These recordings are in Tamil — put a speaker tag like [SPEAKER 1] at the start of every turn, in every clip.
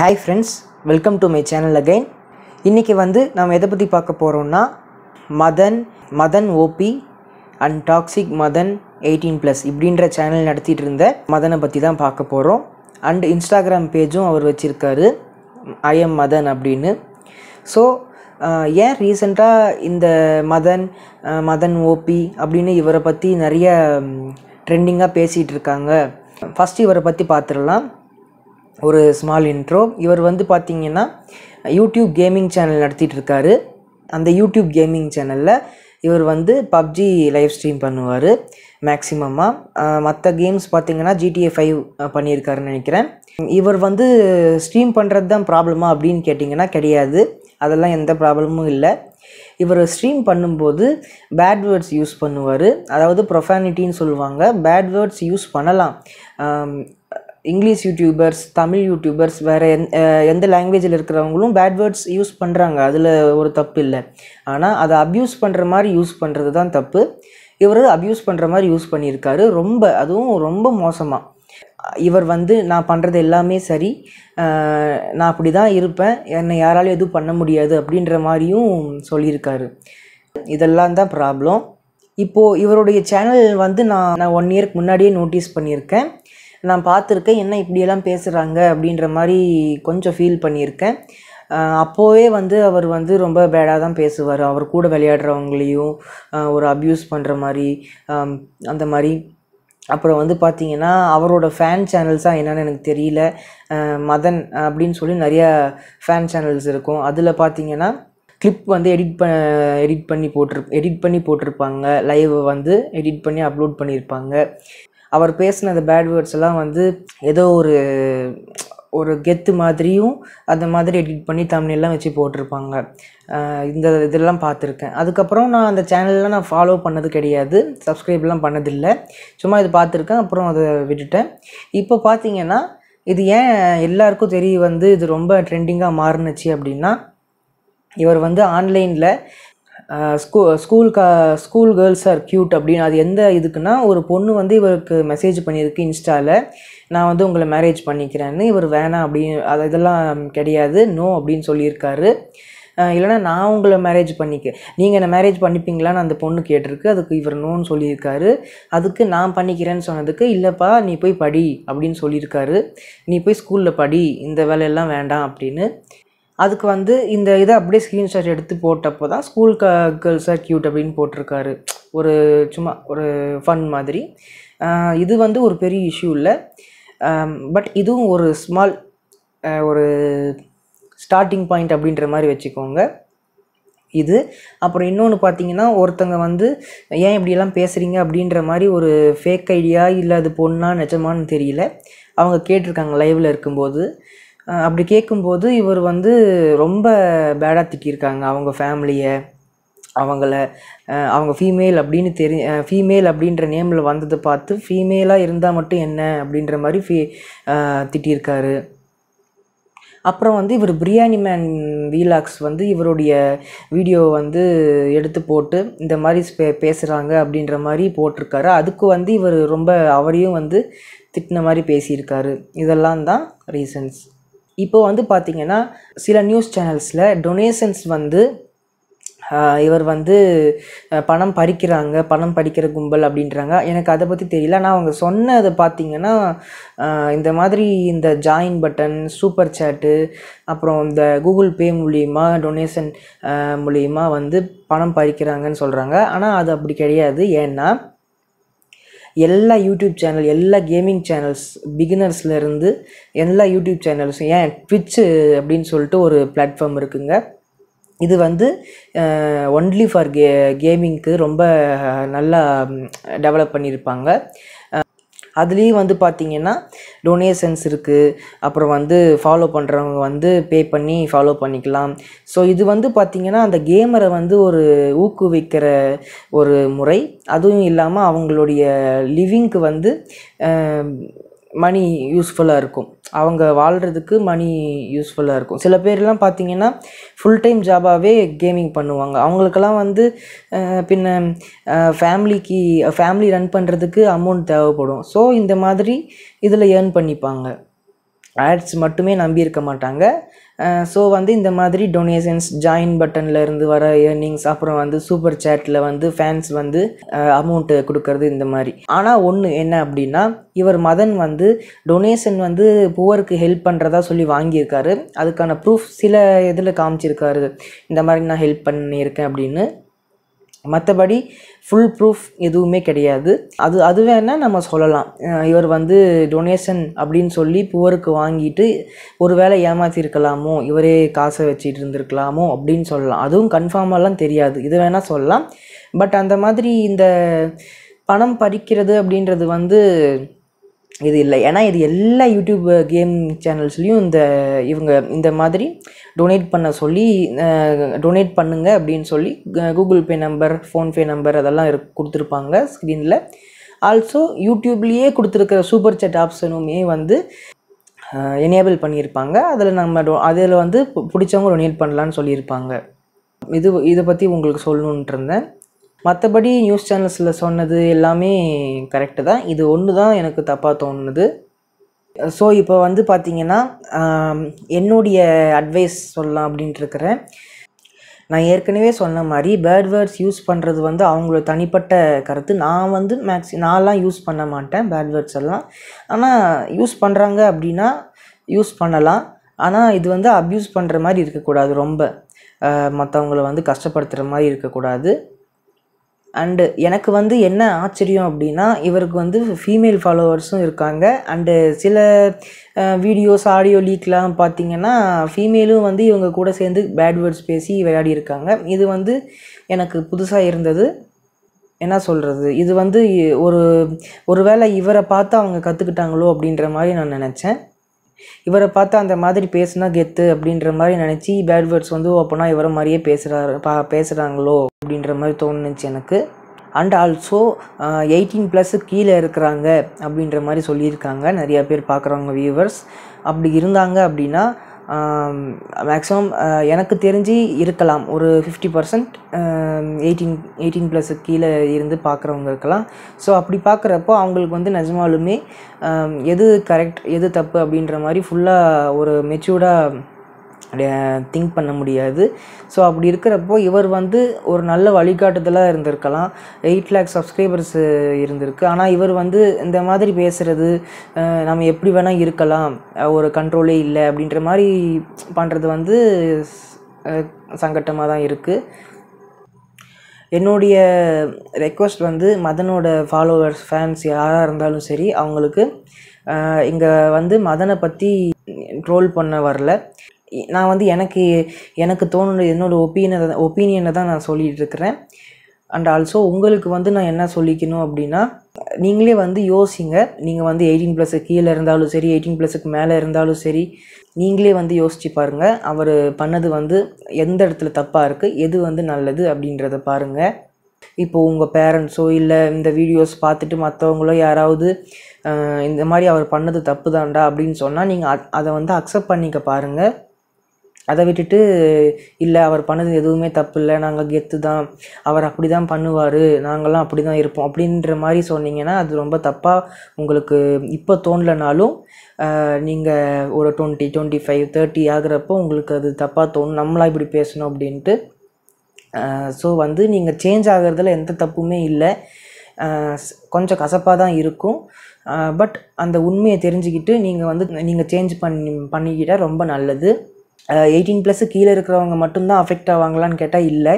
[SPEAKER 1] hi friends welcome to my channel again இன்றைக்கி வந்து நம்ம எதை பற்றி பார்க்க போகிறோம்னா Madan Madan OP and toxic Madan eighteen plus இப்படின்ற சேனல் நடத்திட்டு இருந்த மதனை பற்றி தான் பார்க்க போகிறோம் அண்ட் இன்ஸ்டாகிராம் பேஜும் அவர் வச்சுருக்காரு ஐ எம் மதன் அப்படின்னு ஸோ ஏன் ரீசெண்டாக இந்த மதன் மதன் ஓபி அப்படின்னு இவரை பற்றி நிறைய ட்ரெண்டிங்காக பேசிகிட்டு இருக்காங்க ஃபஸ்ட் இவரை பற்றி பார்த்துடலாம் ஒரு ஸ்மால் இன்ட்ரோ இவர் வந்து பார்த்திங்கன்னா யூடியூப் கேமிங் சேனல் நடத்திட்டு இருக்காரு அந்த யூடியூப் கேமிங் சேனலில் இவர் வந்து பப்ஜி லைவ் ஸ்ட்ரீம் பண்ணுவார் மேக்ஸிமமாக மற்ற கேம்ஸ் பார்த்தீங்கன்னா ஜிடிஏ ஃபைவ் பண்ணியிருக்காருன்னு நினைக்கிறேன் இவர் வந்து ஸ்ட்ரீம் பண்ணுறது தான் ப்ராப்ளமா அப்படின்னு கேட்டிங்கன்னா கிடையாது அதெல்லாம் எந்த ப்ராப்ளமும் இல்லை இவர் ஸ்ட்ரீம் பண்ணும்போது பேட் வேர்ட்ஸ் யூஸ் பண்ணுவார் அதாவது ப்ரொஃபானிட்டின்னு சொல்லுவாங்க பேட் வேர்ட்ஸ் யூஸ் பண்ணலாம் இங்கிலீஷ் யூடியூபர்ஸ் தமிழ் யூடியூபர்ஸ் வேறு எந் எந்த லாங்குவேஜில் இருக்கிறவங்களும் பேட் வேர்ட்ஸ் யூஸ் பண்ணுறாங்க அதில் ஒரு தப்பு இல்லை ஆனால் அதை அப்யூஸ் பண்ணுற மாதிரி யூஸ் பண்ணுறது தான் தப்பு இவர் அப்யூஸ் பண்ணுற மாதிரி யூஸ் பண்ணியிருக்காரு ரொம்ப அதுவும் ரொம்ப மோசமாக இவர் வந்து நான் பண்ணுறது எல்லாமே சரி நான் அப்படி தான் இருப்பேன் என்னை யாராலையும் எதுவும் பண்ண முடியாது அப்படின்ற மாதிரியும் சொல்லியிருக்காரு இதெல்லாம் தான் ப்ராப்ளம் இப்போது இவருடைய சேனல் வந்து நான் நான் ஒன் இயர்க்கு முன்னாடியே நோட்டீஸ் பண்ணியிருக்கேன் நான் பார்த்துருக்கேன் என்ன இப்படியெல்லாம் பேசுகிறாங்க அப்படின்ற மாதிரி கொஞ்சம் ஃபீல் பண்ணியிருக்கேன் அப்போவே வந்து அவர் வந்து ரொம்ப பேடாக தான் பேசுவார் அவர் கூட விளையாடுறவங்களையும் ஒரு அப்யூஸ் பண்ணுற மாதிரி அந்த மாதிரி அப்புறம் வந்து பார்த்திங்கன்னா அவரோட ஃபேன் சேனல்ஸாக என்னென்னு எனக்கு தெரியல மதன் அப்படின்னு சொல்லி நிறையா ஃபேன் சேனல்ஸ் இருக்கும் அதில் பார்த்திங்கன்னா கிளிப் வந்து எடிட் ப எடிட் பண்ணி போட்டிரு எடிட் பண்ணி போட்டிருப்பாங்க லைவை வந்து எடிட் பண்ணி அப்லோட் பண்ணியிருப்பாங்க அவர் பேசின அந்த பேட் வேர்ட்ஸ் எல்லாம் வந்து ஏதோ ஒரு ஒரு கெத்து மாதிரியும் அந்த மாதிரி எடிட் பண்ணி தமிழெல்லாம் வச்சு போட்டிருப்பாங்க இந்த இதெல்லாம் பார்த்துருக்கேன் அதுக்கப்புறம் நான் அந்த சேனல்லாம் நான் ஃபாலோ பண்ணது கிடையாது சப்ஸ்கிரைப்லாம் பண்ணதில்லை சும்மா இது பார்த்துருக்கேன் அப்புறம் அதை விட்டுட்டேன் இப்போ பார்த்தீங்கன்னா இது ஏன் எல்லாருக்கும் தெரிய வந்து இது ரொம்ப ட்ரெண்டிங்காக மாறுனுச்சு அப்படின்னா இவர் வந்து ஆன்லைனில் ஸ்கூ ஸ்கூல் கா ஸ்கூல் கேர்ள்ஸ் ஆர் க்யூட் அப்படின்னு அது எந்த இதுக்குன்னா ஒரு பொண்ணு வந்து இவருக்கு மெசேஜ் பண்ணியிருக்கு இன்ஸ்டாவில் நான் வந்து உங்களை மேரேஜ் பண்ணிக்கிறேன்னு இவர் வேணாம் அப்படின்னு அது இதெல்லாம் கிடையாது நோ அப்படின்னு சொல்லியிருக்காரு இல்லைனா நான் உங்களை மேரேஜ் பண்ணிக்க நீங்கள் என்னை மேரேஜ் பண்ணிப்பீங்களான்னு அந்த பொண்ணு கேட்டிருக்கு அதுக்கு இவர் நோன்னு சொல்லியிருக்காரு அதுக்கு நான் பண்ணிக்கிறேன்னு சொன்னதுக்கு இல்லைப்பா நீ போய் படி அப்படின்னு சொல்லியிருக்காரு நீ போய் ஸ்கூலில் படி இந்த வேலையெல்லாம் வேண்டாம் அப்படின்னு அதுக்கு வந்து இந்த இதை அப்படியே ஸ்க்ரீன்ஷாட் எடுத்து போட்டப்போ தான் ஸ்கூல் க கேர்ள்ஸாக க்யூட் அப்படின்னு போட்டிருக்காரு ஒரு சும்மா ஒரு ஃபன் மாதிரி இது வந்து ஒரு பெரிய இஷ்யூ இல்லை பட் இதுவும் ஒரு ஸ்மால் ஒரு ஸ்டார்டிங் பாயிண்ட் அப்படின்ற மாதிரி வச்சுக்கோங்க இது அப்புறம் இன்னொன்று பார்த்தீங்கன்னா ஒருத்தங்க வந்து ஏன் இப்படியெல்லாம் பேசுகிறீங்க அப்படின்ற மாதிரி ஒரு ஃபேக் ஐடியா இல்லை அது பொண்ணா நிஜமானு தெரியல அவங்க கேட்டிருக்காங்க லைவில் இருக்கும்போது அப்படி கேட்கும்போது இவர் வந்து ரொம்ப பேடாக திட்டியிருக்காங்க அவங்க ஃபேமிலியை அவங்கள அவங்க ஃபீமேல் அப்படின்னு தெரி ஃபீமேல் அப்படின்ற நேமில் வந்ததை பார்த்து ஃபீமேலாக இருந்தால் மட்டும் என்ன அப்படின்ற மாதிரி ஃபீ திட்டியிருக்காரு அப்புறம் வந்து இவர் பிரியாணி மேன் வீலாக்ஸ் வந்து இவருடைய வீடியோ வந்து எடுத்து போட்டு இந்த மாதிரி பே பேசுகிறாங்க அப்படின்ற மாதிரி போட்டிருக்காரு அதுக்கு வந்து இவர் ரொம்ப அவரையும் வந்து திட்டின மாதிரி பேசியிருக்காரு இதெல்லாம் தான் ரீசன்ஸ் இப்போ வந்து பார்த்திங்கன்னா சில நியூஸ் சேனல்ஸில் டொனேஷன்ஸ் வந்து இவர் வந்து பணம் பறிக்கிறாங்க பணம் பறிக்கிற கும்பல் அப்படின்றாங்க எனக்கு அதை பற்றி தெரியல நான் அவங்க சொன்னதை பார்த்தீங்கன்னா இந்த மாதிரி இந்த ஜாயின் பட்டன் சூப்பர் சேட்டு அப்புறம் இந்த கூகுள் பே மூலியமாக டொனேஷன் மூலியமாக வந்து பணம் பறிக்கிறாங்கன்னு சொல்கிறாங்க ஆனால் அது அப்படி கிடையாது ஏன்னா எல்லா யூடியூப் சேனல் எல்லா கேமிங் சேனல்ஸ் பிகினர்ஸ்லேருந்து எல்லா யூடியூப் சேனல்ஸும் ஏன் ட்விட்சு அப்படின்னு சொல்லிட்டு ஒரு பிளாட்ஃபார்ம் இருக்குங்க இது வந்து ஒன்லி ஃபார் கே கேமிங்க்கு ரொம்ப நல்லா டெவலப் பண்ணியிருப்பாங்க அதுலேயும் வந்து பார்த்திங்கன்னா டொனேஷன்ஸ் இருக்குது அப்புறம் வந்து ஃபாலோ பண்ணுறவங்க வந்து பே பண்ணி ஃபாலோ பண்ணிக்கலாம் ஸோ இது வந்து பார்த்திங்கன்னா அந்த கேமரை வந்து ஒரு ஊக்குவிக்கிற ஒரு முறை அதுவும் இல்லாமல் அவங்களுடைய லிவிங்க்கு வந்து மணி யூஸ்ஃபுல்லாக இருக்கும் அவங்க வாழ்கிறதுக்கு மணி யூஸ்ஃபுல்லாக இருக்கும் சில பேர்லாம் பார்த்திங்கன்னா ஃபுல் டைம் ஜாபாகவே கேமிங் பண்ணுவாங்க அவங்களுக்கெல்லாம் வந்து பின்ன ஃபேமிலிக்கு ஃபேமிலி ரன் பண்ணுறதுக்கு அமௌண்ட் தேவைப்படும் ஸோ இந்த மாதிரி இதில் ஏர்ன் பண்ணிப்பாங்க ஆட்ஸ் மட்டுமே நம்பியிருக்க மாட்டாங்க ஸோ வந்து இந்த மாதிரி டொனேஷன்ஸ் ஜாயின் பட்டனில் இருந்து வர ஏர்னிங்ஸ் அப்புறம் வந்து சூப்பர் சேட்டில் வந்து ஃபேன்ஸ் வந்து அமௌண்ட்டு கொடுக்கறது இந்த மாதிரி ஆனால் ஒன்று என்ன அப்படின்னா இவர் மதன் வந்து டொனேஷன் வந்து புவருக்கு ஹெல்ப் பண்ணுறதா சொல்லி வாங்கியிருக்காரு அதுக்கான ப்ரூஃப் சில இதில் காமிச்சிருக்காரு இந்த மாதிரி நான் ஹெல்ப் பண்ணியிருக்கேன் அப்படின்னு மற்றபடி ஃபுல் ப்ரூஃப் எதுவுமே கிடையாது அது அது வேணால் நம்ம சொல்லலாம் இவர் வந்து டொனேஷன் அப்படின்னு சொல்லி புவருக்கு வாங்கிட்டு ஒரு வேளை ஏமாற்றிருக்கலாமோ இவரே காசை வச்சுட்டு இருந்திருக்கலாமோ அப்படின்னு சொல்லலாம் அதுவும் கன்ஃபார்மெல்லாம் தெரியாது இது வேணால் சொல்லலாம் பட் அந்த மாதிரி இந்த பணம் பறிக்கிறது அப்படின்றது வந்து இது இல்லை ஏன்னா இது எல்லா யூடியூப் கேம் சேனல்ஸ்லேயும் இந்த இவங்க இந்த மாதிரி டொனேட் பண்ண சொல்லி டொனேட் பண்ணுங்க அப்படின்னு சொல்லி Google Pay number PhonePe number அதெல்லாம் இரு கொடுத்துருப்பாங்க ஸ்க்ரீனில் ஆல்சோ யூடியூப்லேயே கொடுத்துருக்கிற சூப்பர் சேட் ஆப்ஷனுமே வந்து எனேபிள் பண்ணியிருப்பாங்க அதில் நம்ம டொ அதில் வந்து பிடிச்சவங்க டொனேட் பண்ணலான்னு சொல்லியிருப்பாங்க இது இதை பற்றி உங்களுக்கு சொல்லணுன்ட்டு இருந்தேன் மற்றபடி நியூஸ் சேனல்ஸில் சொன்னது எல்லாமே கரெக்டு தான் இது ஒன்று தான் எனக்கு தப்பாக தோணுது ஸோ இப்போ வந்து பார்த்திங்கன்னா என்னுடைய அட்வைஸ் சொல்லலாம் அப்படின்ட்டுருக்கிறேன் நான் ஏற்கனவே சொன்ன மாதிரி பேர்ட் வேர்ட்ஸ் யூஸ் பண்ணுறது வந்து அவங்களோட தனிப்பட்ட கருத்து நான் வந்து மேக்ஸி நான்லாம் யூஸ் பண்ண மாட்டேன் பேர்ட் வேர்ட்ஸ் எல்லாம் ஆனால் யூஸ் பண்ணுறாங்க அப்படின்னா யூஸ் பண்ணலாம் ஆனால் இது வந்து அப்யூஸ் பண்ணுற மாதிரி இருக்கக்கூடாது ரொம்ப மற்றவங்கள வந்து கஷ்டப்படுத்துகிற மாதிரி இருக்கக்கூடாது அண்டு எனக்கு வந்து என்ன ஆச்சரியம் அப்படின்னா இவருக்கு வந்து ஃபீமேல் ஃபாலோவர்ஸும் இருக்காங்க அண்டு சில வீடியோஸ் ஆடியோ லீக்லாம் பார்த்திங்கன்னா ஃபீமேலும் வந்து இவங்க கூட சேர்ந்து பேட் வேர்ட்ஸ் பேசி விளையாடி இருக்காங்க இது வந்து எனக்கு புதுசாக இருந்தது என்ன சொல்கிறது இது வந்து ஒரு ஒரு வேளை இவரை பார்த்து அவங்க கற்றுக்கிட்டாங்களோ அப்படின்ற மாதிரி நான் நினச்சேன் இவரை பார்த்து அந்த மாதிரி பேசுனா கெத்து அப்படின்ற மாதிரி நினச்சி பேட் வேர்ட்ஸ் வந்து ஓப்பனாக இவரை மாதிரியே பேசுகிறாரு பா பேசுகிறாங்களோ அப்படின்ற மாதிரி தோணுச்சு எனக்கு அண்ட் ஆல்சோ எயிட்டீன் ப்ளஸ் கீழே இருக்கிறாங்க அப்படின்ற மாதிரி சொல்லியிருக்காங்க நிறையா பேர் பார்க்குறவங்க வியூவர்ஸ் அப்படி இருந்தாங்க அப்படின்னா மேக்ஸிமம் எனக்கு தெரிஞ்சு இருக்கலாம் ஒரு fifty percent eighteen eighteen plus கீழே இருந்து பார்க்குறவங்க இருக்கலாம் ஸோ அப்படி பார்க்குறப்போ அவங்களுக்கு வந்து நிஜமாலுமே எது கரெக்ட் எது தப்பு அப்படின்ற மாதிரி ஃபுல்லாக ஒரு மெச்சூர்டாக திங்க் பண்ண முடியாது ஸோ அப்படி இருக்கிறப்போ இவர் வந்து ஒரு நல்ல வழிகாட்டுதலாக இருந்திருக்கலாம் எயிட் லேக் சப்ஸ்கிரைபர்ஸ் இருந்திருக்கு ஆனால் இவர் வந்து இந்த மாதிரி பேசுகிறது நம்ம எப்படி வேணால் இருக்கலாம் ஒரு கண்ட்ரோலே இல்லை அப்படின்ற மாதிரி பண்ணுறது வந்து சங்கட்டமாக தான் இருக்குது என்னுடைய ரெக்வஸ்ட் வந்து மதனோட ஃபாலோவர்ஸ் ஃபேன்ஸ் யாராக இருந்தாலும் சரி அவங்களுக்கு இங்கே வந்து மதனை பற்றி ட்ரோல் பண்ண வரல நான் வந்து எனக்கு எனக்கு தோணுன என்னோடய ஒப்பீனியனை தான் ஒப்பீனியனை தான் நான் சொல்லிகிட்டு இருக்கிறேன் அண்ட் ஆல்சோ உங்களுக்கு வந்து நான் என்ன சொல்லிக்கணும் அப்படின்னா நீங்களே வந்து யோசிங்க நீங்கள் வந்து எயிட்டீன் ப்ளஸுக்கு கீழே இருந்தாலும் சரி எயிட்டீன் ப்ளஸுக்கு மேலே இருந்தாலும் சரி நீங்களே வந்து யோசித்து பாருங்கள் அவர் பண்ணது வந்து எந்த இடத்துல தப்பாக இருக்குது எது வந்து நல்லது அப்படின்றத பாருங்கள் இப்போ உங்கள் பேரண்ட்ஸோ இல்லை இந்த வீடியோஸ் பார்த்துட்டு மற்றவங்களோ யாராவது இந்த மாதிரி அவர் பண்ணது தப்பு தான்டா அப்படின்னு சொன்னால் நீங்கள் அதை வந்து அக்செப்ட் பண்ணிக்க பாருங்கள் அதை விட்டுட்டு இல்லை அவர் பண்ணது எதுவுமே தப்பு இல்லை நாங்கள் கெத்து தான் அவர் அப்படி தான் பண்ணுவார் நாங்கள்லாம் அப்படி தான் இருப்போம் அப்படின்ற மாதிரி சொன்னீங்கன்னா அது ரொம்ப தப்பாக உங்களுக்கு இப்போ தோணலைனாலும் நீங்கள் ஒரு டுவெண்ட்டி டுவெண்ட்டி ஃபைவ் தேர்ட்டி ஆகிறப்போ உங்களுக்கு அது தப்பாக தோணும் நம்மளாக இப்படி பேசணும் அப்படின்ட்டு ஸோ வந்து நீங்கள் சேஞ்ச் ஆகிறதுல எந்த தப்புமே இல்லை கொஞ்சம் கசப்பாக தான் இருக்கும் பட் அந்த உண்மையை தெரிஞ்சுக்கிட்டு நீங்கள் வந்து நீங்கள் சேஞ்ச் பண்ணி பண்ணிக்கிட்டால் ரொம்ப நல்லது எயிட்டீன் ப்ளஸ்ஸு கீழே இருக்கிறவங்க மட்டும்தான் அஃபெக்ட் ஆவாங்களான்னு கேட்டால் இல்லை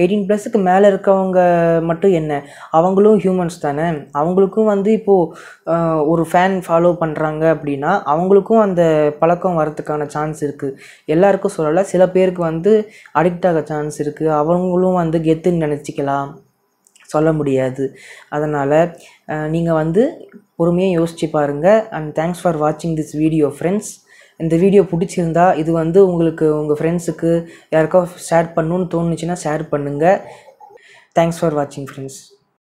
[SPEAKER 1] எயிட்டீன் ப்ளஸ்ஸுக்கு மேலே இருக்கவங்க மட்டும் என்ன அவங்களும் ஹியூமன்ஸ் தானே அவங்களுக்கும் வந்து இப்போது ஒரு ஃபேன் ஃபாலோ பண்ணுறாங்க அப்படின்னா அவங்களுக்கும் அந்த பழக்கம் வரத்துக்கான சான்ஸ் இருக்குது எல்லாருக்கும் சொல்லலை சில பேருக்கு வந்து அடிக்ட் ஆக சான்ஸ் இருக்குது அவங்களும் வந்து கெத்துன்னு நினச்சிக்கலாம் சொல்ல முடியாது அதனால் நீங்கள் வந்து பொறுமையாக யோசிச்சு பாருங்கள் அண்ட் தேங்க்ஸ் ஃபார் வாட்சிங் திஸ் வீடியோ ஃப்ரெண்ட்ஸ் இந்த வீடியோ பிடிச்சிருந்தா இது வந்து உங்களுக்கு உங்கள் ஃப்ரெண்ட்ஸுக்கு யாருக்கா ஷேர் பண்ணணுன்னு தோணுச்சுன்னா ஷேர் பண்ணுங்கள் தேங்க்ஸ் ஃபார் வாட்சிங் ஃப்ரெண்ட்ஸ்